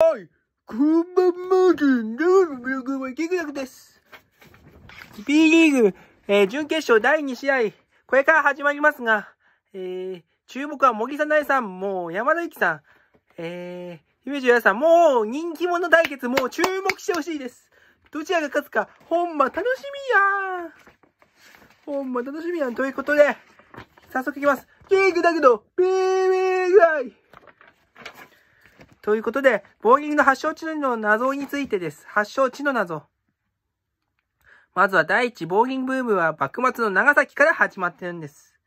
はい、こんばんまで、どブログはギグラグです。B リーグ、えー、準決勝第2試合、これから始まりますが、えー、注目は森さなえさん、もう山田ゆきさん、えー、姫路屋さん、もう人気者対決、もう注目してほしいです。どちらが勝つか、ほんま楽しみやほんま楽しみやん。ということで、早速いきます。ギグだけど、ビービーということで、ボーリングの発祥地の謎についてです。発祥地の謎。まずは第一、ボーリングブームは幕末の長崎から始まってるんです。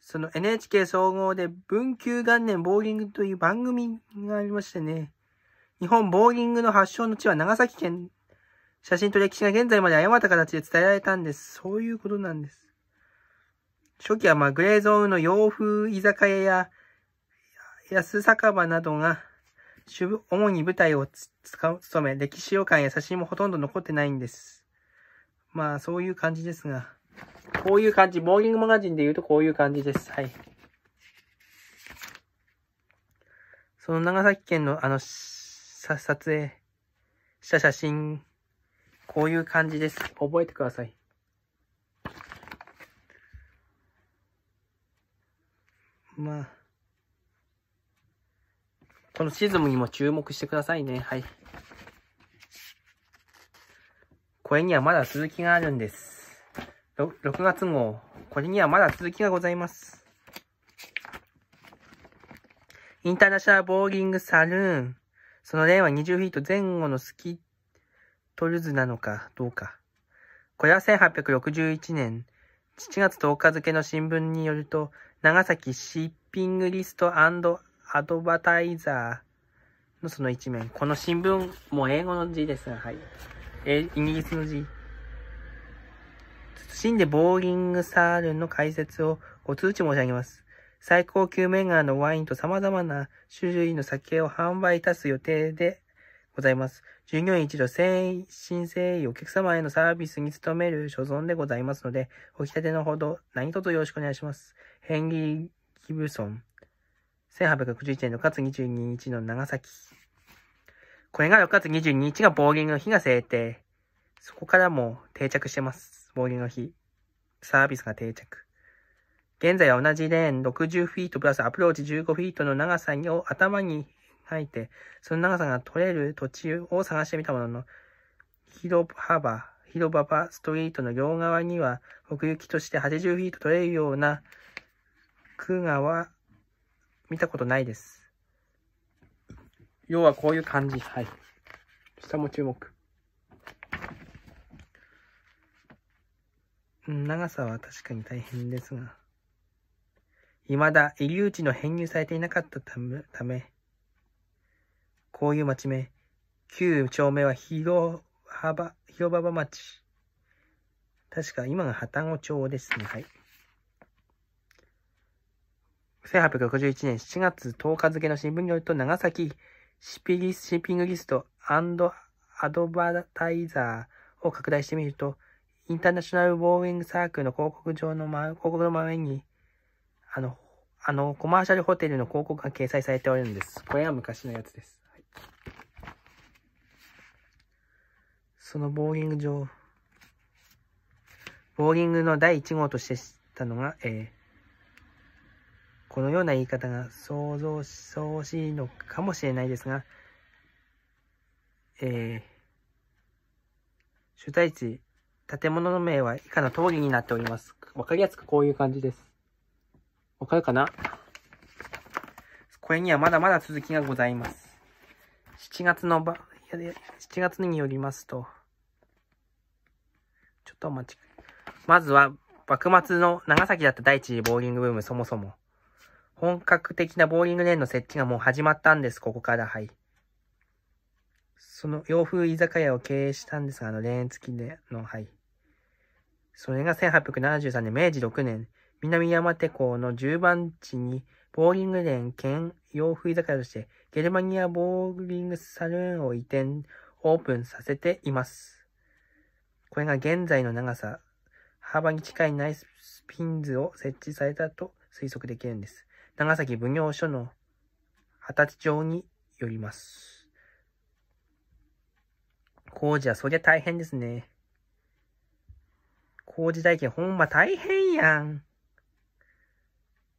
その NHK 総合で文久元年ボーリングという番組がありましてね、日本ボーリングの発祥の地は長崎県、写真と歴史が現在まで誤った形で伝えられたんです。そういうことなんです。初期はまあグレーゾーンの洋風居酒屋や安酒場などが主主に舞台を使う、務め、歴史予感や写真もほとんど残ってないんです。まあ、そういう感じですが、こういう感じ、ボーリングマガジンで言うとこういう感じです。はい。その長崎県のあの、さ、撮影した写真、こういう感じです。覚えてください。まあ。このシズムにも注目してくださいね。はい。これにはまだ続きがあるんです。6月号。これにはまだ続きがございます。インターナショナルボーリングサルーン。その例は20フィート前後のスキトルズなのかどうか。これは1861年7月10日付の新聞によると、長崎シッピングリストアドバタイザーのその一面。この新聞、もう英語の字ですが、はい。え、イギリスの字。謹んでボーリングサールの解説をご通知申し上げます。最高級メガのワインと様々な種類の酒を販売いたす予定でございます。従業員一同誠心誠意お客様へのサービスに努める所存でございますので、おき立てのほど何卒よろしくお願いします。ヘンリー・ギブソン。1861年6月22日の長崎。これが6月22日が暴言の日が制定。そこからも定着してます。暴言の日。サービスが定着。現在は同じレーン60フィートプラスアプローチ15フィートの長さを頭に入って、その長さが取れる土地を探してみたものの、広幅、広場場ストリートの両側には、奥行きとして80フィート取れるような、区川見たことないです。要はこういう感じ。はい。下も注目。長さは確かに大変ですが。未だ入り口の編入されていなかったため、こういう町名、旧町名は広幅、広幅町。確か今が波多野町ですね。はい。1861年7月10日付の新聞によると、長崎シピリスシーピングリストアドバタイザーを拡大してみると、インターナショナルボーイングサークルの広告上の、ま、広告の前に、あの、あの、コマーシャルホテルの広告が掲載されておるんです。これが昔のやつです。はい、そのボーリング場、ボーリングの第1号としてしたのが、えーこのような言い方が想像そうしいのかもしれないですが、えー、主体地、建物の名は以下の通りになっております。わかりやすくこういう感じです。わかるかなこれにはまだまだ続きがございます。7月のば、7月によりますと、ちょっとお待ち。まずは、幕末の長崎だった第一次ボーリングブームそもそも。本格的なボーリングレーンの設置がもう始まったんです、ここから、はい。その洋風居酒屋を経営したんですが、あの、レーン付きでの、はい。それが1873年、明治6年、南山手港の10番地に、ボーリングレーン兼洋風居酒屋として、ゲルマニアボーリングサルーンを移転、オープンさせています。これが現在の長さ、幅に近いナイスピンズを設置されたと推測できるんです。長崎奉行所の二十町によります。工事はそりゃ大変ですね。工事代金ほんま大変やん。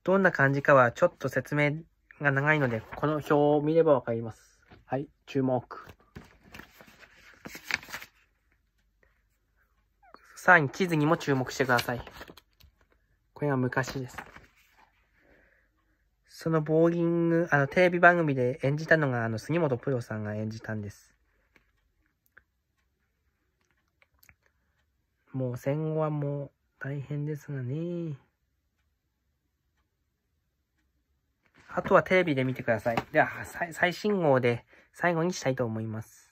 どんな感じかはちょっと説明が長いので、この表を見ればわかります。はい、注目。さらに地図にも注目してください。これは昔です。そのボーギング、あの、テレビ番組で演じたのが、あの、杉本プロさんが演じたんです。もう戦後はもう大変ですがね。あとはテレビで見てください。では、最新号で最後にしたいと思います。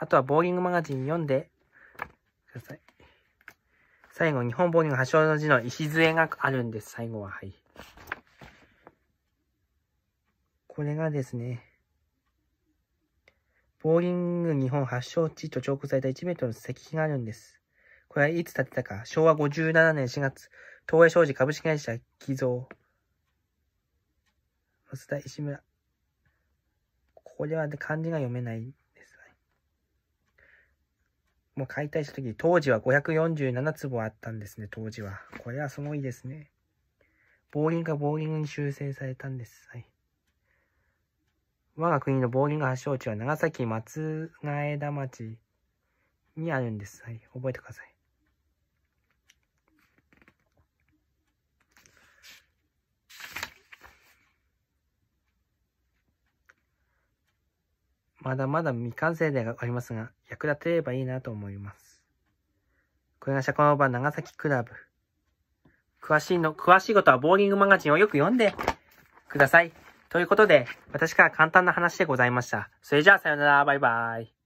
あとはボーリングマガジン読んでください。最後、日本ボーリング発祥の字の礎があるんです。最後は、はい。これがですね、ボーリング日本発祥地と彫刻された1メートルの石碑があるんです。これはいつ建てたか、昭和57年4月、東映商事株式会社寄贈。松田石村。これは、漢字が読めないですね。もう解体した時、当時は547坪あったんですね、当時は。これはすごいですね。ボーリングがボーリングに修正されたんです。はい。我が国のボーリング発祥地は長崎松ヶ枝町にあるんです。はい、覚えてください。まだまだ未完成でありますが、役立てればいいなと思います。これが社交場長崎クラブ。詳しいの、詳しいことはボーリングマガジンをよく読んでください。ということで、私から簡単な話でございました。それじゃあ、さよなら、バイバイ。